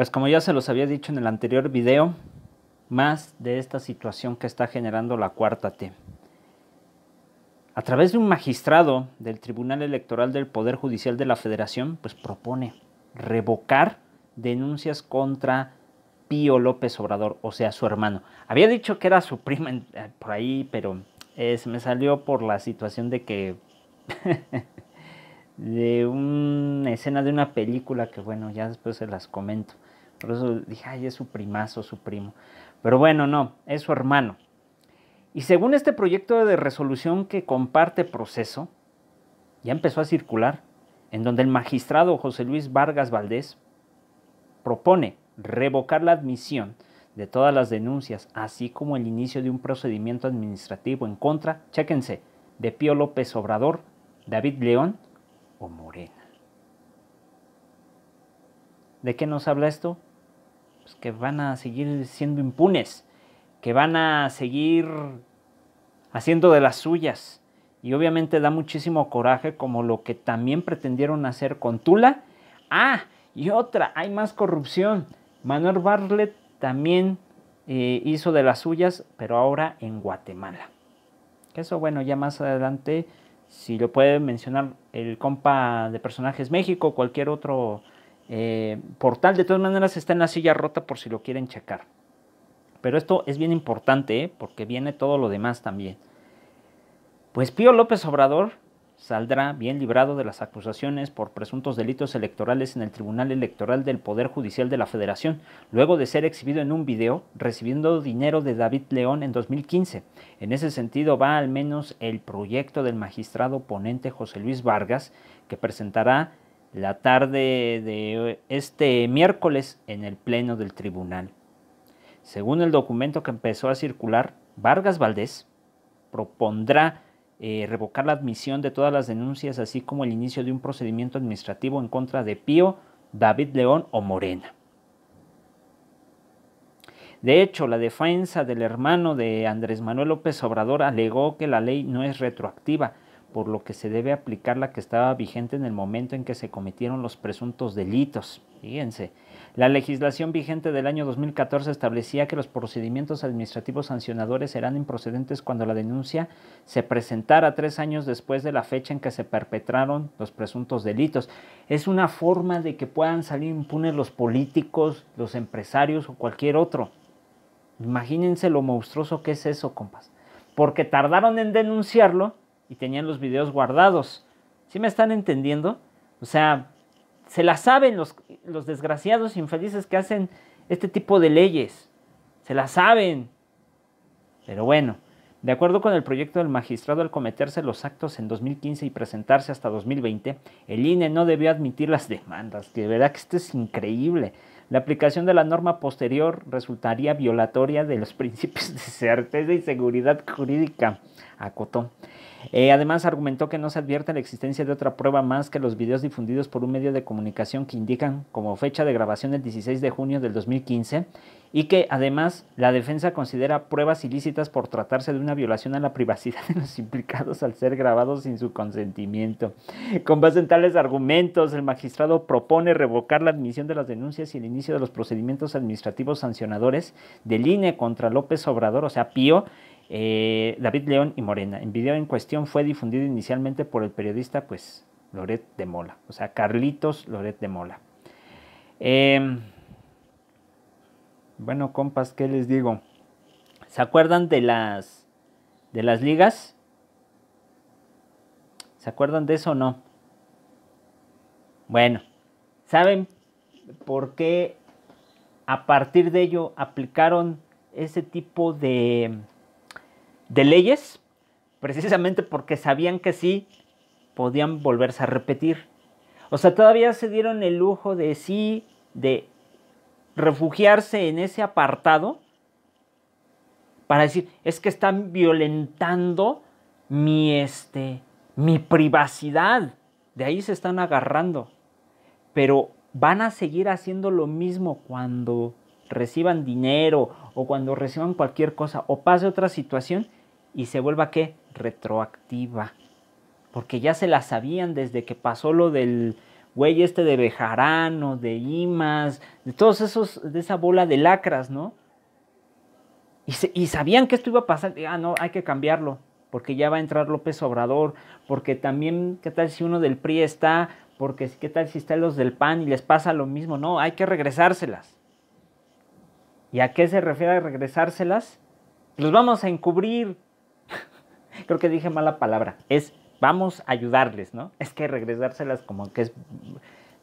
Pues como ya se los había dicho en el anterior video, más de esta situación que está generando la cuarta T. A través de un magistrado del Tribunal Electoral del Poder Judicial de la Federación, pues propone revocar denuncias contra Pío López Obrador, o sea, su hermano. Había dicho que era su prima eh, por ahí, pero se me salió por la situación de que de escena de una película que bueno, ya después se las comento. Por eso dije, ay, es su primazo, su primo. Pero bueno, no, es su hermano. Y según este proyecto de resolución que comparte proceso, ya empezó a circular, en donde el magistrado José Luis Vargas Valdés propone revocar la admisión de todas las denuncias, así como el inicio de un procedimiento administrativo en contra, chéquense, de Pío López Obrador, David León o Morena. ¿De qué nos habla esto? Pues que van a seguir siendo impunes, que van a seguir haciendo de las suyas. Y obviamente da muchísimo coraje como lo que también pretendieron hacer con Tula. Ah, y otra, hay más corrupción. Manuel Barlet también eh, hizo de las suyas, pero ahora en Guatemala. eso, bueno, ya más adelante, si lo puede mencionar el compa de personajes México, cualquier otro eh, por portal. De todas maneras está en la silla rota por si lo quieren checar. Pero esto es bien importante ¿eh? porque viene todo lo demás también. Pues Pío López Obrador saldrá bien librado de las acusaciones por presuntos delitos electorales en el Tribunal Electoral del Poder Judicial de la Federación, luego de ser exhibido en un video recibiendo dinero de David León en 2015. En ese sentido va al menos el proyecto del magistrado ponente José Luis Vargas, que presentará la tarde de este miércoles en el Pleno del Tribunal. Según el documento que empezó a circular, Vargas Valdés propondrá eh, revocar la admisión de todas las denuncias, así como el inicio de un procedimiento administrativo en contra de Pío, David León o Morena. De hecho, la defensa del hermano de Andrés Manuel López Obrador alegó que la ley no es retroactiva, por lo que se debe aplicar la que estaba vigente en el momento en que se cometieron los presuntos delitos. Fíjense, la legislación vigente del año 2014 establecía que los procedimientos administrativos sancionadores serán improcedentes cuando la denuncia se presentara tres años después de la fecha en que se perpetraron los presuntos delitos. Es una forma de que puedan salir impunes los políticos, los empresarios o cualquier otro. Imagínense lo monstruoso que es eso, compas. Porque tardaron en denunciarlo y tenían los videos guardados. ¿Sí me están entendiendo? O sea, se la saben los, los desgraciados infelices que hacen este tipo de leyes. Se la saben. Pero bueno, de acuerdo con el proyecto del magistrado al cometerse los actos en 2015 y presentarse hasta 2020, el INE no debió admitir las demandas. de verdad que esto es increíble. La aplicación de la norma posterior resultaría violatoria de los principios de certeza y seguridad jurídica, acotó. Eh, además, argumentó que no se advierte la existencia de otra prueba más que los videos difundidos por un medio de comunicación que indican como fecha de grabación el 16 de junio del 2015 y que además la defensa considera pruebas ilícitas por tratarse de una violación a la privacidad de los implicados al ser grabados sin su consentimiento. Con base en tales argumentos, el magistrado propone revocar la admisión de las denuncias y el inicio de los procedimientos administrativos sancionadores del INE contra López Obrador, o sea, Pío, eh, David León y Morena. El video en cuestión fue difundido inicialmente por el periodista, pues, Loret de Mola, o sea, Carlitos Loret de Mola. Eh, bueno, compas, ¿qué les digo? ¿Se acuerdan de las de las ligas? ¿Se acuerdan de eso o no? Bueno, ¿saben por qué a partir de ello aplicaron ese tipo de, de leyes? Precisamente porque sabían que sí podían volverse a repetir. O sea, todavía se dieron el lujo de sí, de refugiarse en ese apartado para decir, es que están violentando mi, este, mi privacidad. De ahí se están agarrando. Pero van a seguir haciendo lo mismo cuando reciban dinero o cuando reciban cualquier cosa o pase otra situación y se vuelva ¿qué? retroactiva. Porque ya se la sabían desde que pasó lo del güey este de Bejarano, de Imas, de todos esos, de esa bola de lacras, ¿no? Y, sabían que esto iba a pasar, ah, no, hay que cambiarlo, porque ya va a entrar López Obrador, porque también, ¿qué tal si uno del PRI está? Porque qué tal si están los del PAN y les pasa lo mismo, no, hay que regresárselas. ¿Y a qué se refiere a regresárselas? Los vamos a encubrir. Creo que dije mala palabra. Es vamos a ayudarles, ¿no? Es que regresárselas como que es,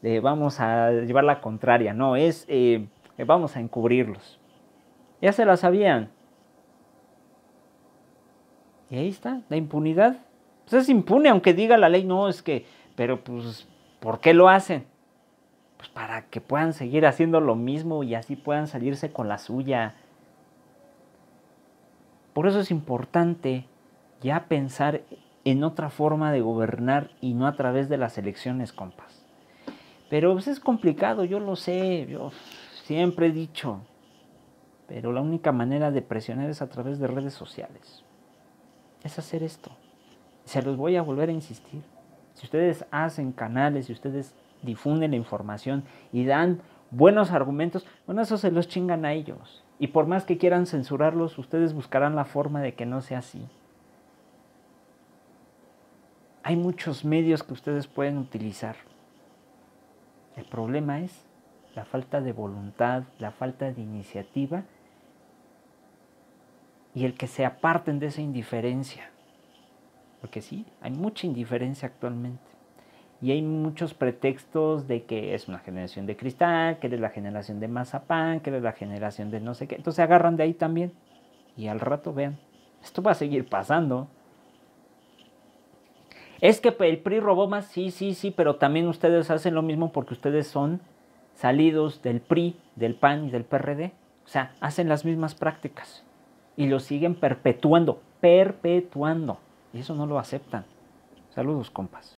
eh, vamos a llevar la contraria, no, es eh, eh, vamos a encubrirlos. Ya se la sabían. Y ahí está, la impunidad. Pues es impune, aunque diga la ley, no, es que, pero pues, ¿por qué lo hacen? Pues para que puedan seguir haciendo lo mismo y así puedan salirse con la suya. Por eso es importante ya pensar en otra forma de gobernar y no a través de las elecciones, compas. Pero pues, es complicado, yo lo sé, yo siempre he dicho. Pero la única manera de presionar es a través de redes sociales. Es hacer esto. Se los voy a volver a insistir. Si ustedes hacen canales, si ustedes difunden la información y dan buenos argumentos, bueno, eso se los chingan a ellos. Y por más que quieran censurarlos, ustedes buscarán la forma de que no sea así. Hay muchos medios que ustedes pueden utilizar. El problema es la falta de voluntad, la falta de iniciativa y el que se aparten de esa indiferencia. Porque sí, hay mucha indiferencia actualmente. Y hay muchos pretextos de que es una generación de cristal, que es la generación de mazapán, que es la generación de no sé qué. Entonces agarran de ahí también. Y al rato vean, esto va a seguir pasando. Es que el PRI robó más, sí, sí, sí, pero también ustedes hacen lo mismo porque ustedes son salidos del PRI, del PAN y del PRD. O sea, hacen las mismas prácticas y lo siguen perpetuando, perpetuando. Y eso no lo aceptan. Saludos, compas.